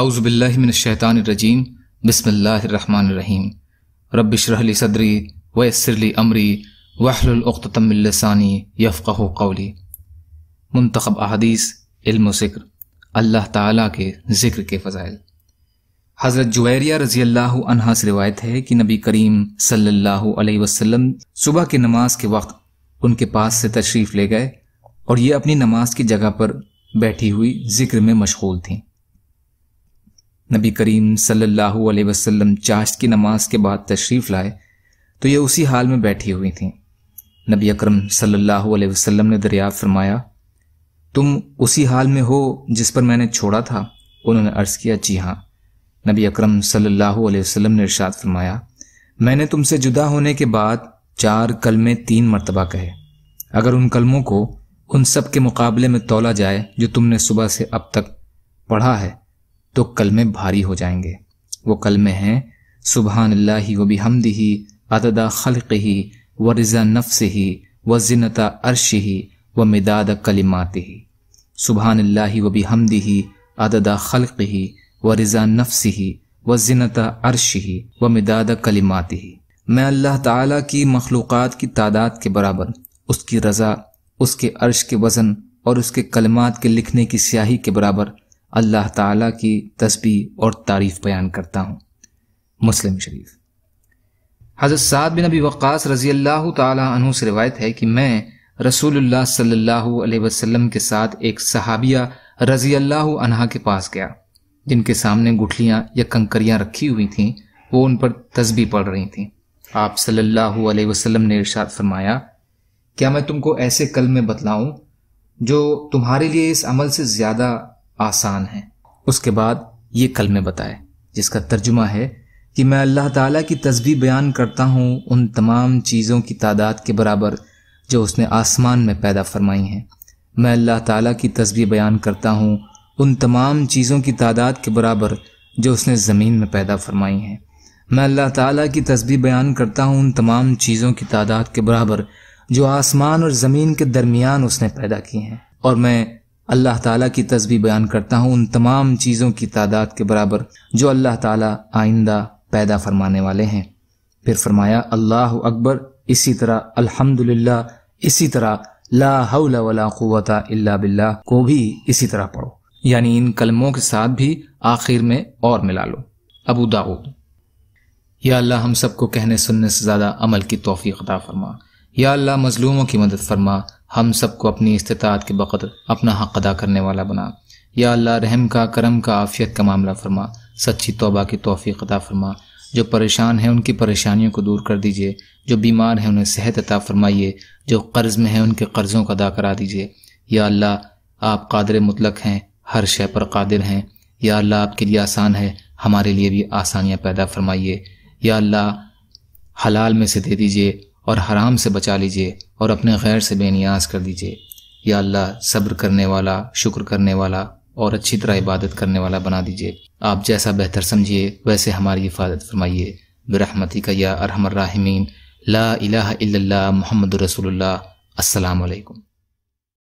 आउज़बिल्लिमिनशैतानरजीम बसमीम रबशरली सदरी वसरली अमरी वाहलतमिलसानी यफ़क़ कौली मंतखब अदीस इल्म अल्लाह ताला के ज़िक्र के फ़ज़ाइल हज़रत जुवैरिया रज़ी अल्लाह अनहा से रिवायत है कि नबी करीम सल्लल्लाहु अलैहि वसल्लम सुबह की नमाज के वक्त उनके पास से तशरीफ़ ले गए और ये अपनी नमाज की जगह पर बैठी हुई ज़िक्र में मशगूल थीं नबी करीम सल्लल्लाहु अलैहि वसल्लम चाश्त की नमाज के बाद तशरीफ़ लाए तो ये उसी हाल में बैठी हुई थी नबी अकरम सल्लल्लाहु अलैहि वसल्लम ने दरिया फरमाया तुम उसी हाल में हो जिस पर मैंने छोड़ा था उन्होंने अर्ज़ किया जी हाँ नबी अकरम सल्लल्लाहु अलैहि वसल्लम ने इरशाद फरमाया मैंने तुमसे जुदा होने के बाद चार कलमे तीन मरतबा कहे अगर उन कलमों को उन सब के मुकाबले में तोला जाए जो तुमने सुबह से अब तक पढ़ा है तो कलमे भारी हो जाएंगे वो कलमे हैं सुबहान अल्लाह व हमदी ही अददा खलक ही व रज़ा नफ्स ही व जिनता अर्श ही व मिदाद कलिमात ही सुबहान अल्लाह भी हमदी ही अददा खलक ही व रज़ा नफ्स ही व जिनता अर्श ही व मिदाद कलिमात ही मैं अल्लाह ताला की मखलूक़ की तादाद के बराबर उसकी रज़ा उसके अर्श के वज़न और उसके कलमात के लिखने की स्याही के बराबर अल्लाह ताला की तस्बी और तारीफ़ बयान करता हूँ मुस्लिम शरीफ हज़रत साद बिन अबी वक़ास रज़ी अल्लाह तु से रिवायत है कि मैं रसूलुल्लाह सल्लल्लाहु अलैहि वसल्लम के साथ एक सहाबिया रज़ी अल्लाह अनहा के पास गया जिनके सामने गुठलियाँ या कंकरियाँ रखी हुई थीं वो उन पर तस्बी पढ़ रही थीं आप सल्लल्लाहु अलैहि वसल्लम ने इरशाद फरमाया क्या मैं तुमको ऐसे कल में बतलाऊं जो तुम्हारे लिए इस अमल से ज़्यादा आसान है उसके बाद ये कल में बताए जिसका तर्जुमा है कि मैं अल्लाह ताला की तस्वीर बयान करता हूँ उन तमाम चीज़ों की तादाद के बराबर जो उसने आसमान में पैदा फरमाई हैं मैं अल्लाह ताला की तस्वीर बयान करता हूँ उन तमाम चीज़ों की तादाद के बराबर जो उसने ज़मीन में पैदा फरमाई हैं मैं अल्लाह ताला की तस्वीर बयान करता हूँ उन तमाम चीज़ों की तादाद के बराबर जो आसमान और ज़मीन के दरमियान उसने पैदा की हैं और मैं अल्लाह ताला की तस्वीर बयान करता हूँ उन तमाम चीज़ों की तादाद के बराबर जो अल्लाह ताला आइंदा पैदा फरमाने वाले हैं फिर फरमाया अल्लाह अकबर इसी तरह अल्हम्दुलिल्लाह इसी तरह ला हौला वला क़ुव्वता इल्ला बिल्लाह को भी इसी तरह पढ़ो यानी इन कलमों के साथ भी आखिर में और मिला लो अबू दाऊद या अल्लाह हम सबको कहने सुनने से ज़्यादा अमल की तोफ़ी अदा फरमा या अल्लाह मजलूमों की मदद फरमा हम सबको अपनी इस्तात के बकदर अपना हक अदा करने वाला बना या अल्लाह रहम का करम का आफियत का मामला फरमा सच्ची तोबा की तोफ़ी अदा फरमा जो परेशान हैं उनकी परेशानियों को दूर कर दीजिए जो बीमार हैं उन्हें सेहत अता फरमाइए जो कर्ज़ में हैं उनके कर्ज़ों का अदा करा दीजिए या अल्लाह आप कादर मुतलक हैं हर शय पर कादिर हैं या अल्लाह आपके लिए आसान है हमारे लिए भी आसानियाँ पैदा फरमाइए या अल्लाह हलाल में से दे दीजिए और हराम से बचा लीजिए और अपने गैर से बेनियाज कर दीजिए या अल्लाह सब्र करने वाला शुक्र करने वाला और अच्छी तरह इबादत करने वाला बना दीजिए आप जैसा बेहतर समझिए वैसे हमारी हिफाजत फरमाइए बरहमती का या अरहमर राहमीन ला इलाहा इल्लल्लाह मोहम्मद रसूलुल्लाह अस्सलाम